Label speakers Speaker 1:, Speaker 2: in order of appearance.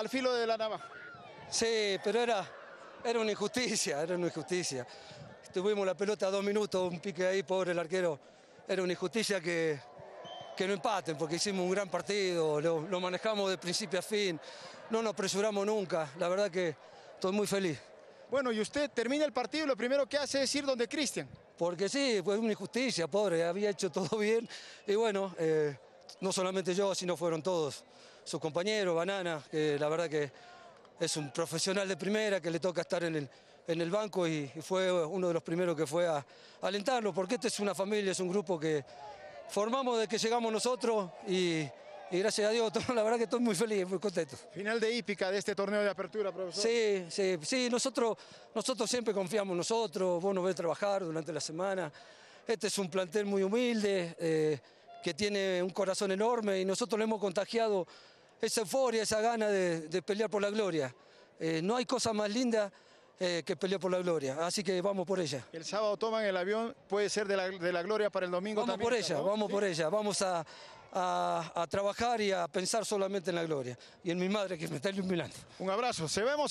Speaker 1: al filo de la navaja. Sí, pero era, era una injusticia, era una injusticia. Tuvimos la pelota dos minutos, un pique ahí, pobre el arquero. Era una injusticia que, que no empaten, porque hicimos un gran partido, lo, manejamos de principio a fin, no nos apresuramos nunca, la verdad que estoy muy feliz. Bueno, y usted termina el partido y lo primero que hace es ir donde Cristian. Porque sí, fue una injusticia, pobre, había hecho todo bien y bueno... Eh, no solamente yo, sino fueron todos. Sus compañeros, Banana, que la verdad que es un profesional de primera, que le toca estar en el, en el banco y, fue uno de los primeros que fue a, alentarlo, porque esta es una familia, es un grupo que formamos desde que llegamos nosotros y, gracias a Dios, la verdad que estoy muy feliz, muy contento. Final de hípica de este torneo de apertura, profesor. Sí, sí, nosotros, nosotros siempre confiamos en nosotros, vos nos ves trabajar durante la semana. Este es un plantel muy humilde, eh, que tiene un corazón enorme y nosotros le hemos contagiado esa euforia, esa gana de, pelear por la gloria. Eh, no hay cosa más linda eh, que pelear por la gloria, así que vamos por ella.
Speaker 2: El sábado toman el avión, puede ser de la, gloria para el domingo vamos Por ella, vamos por ella,
Speaker 1: vamos a, a, trabajar y a pensar solamente en la gloria y en mi madre que me está iluminando. Un abrazo, se vemos.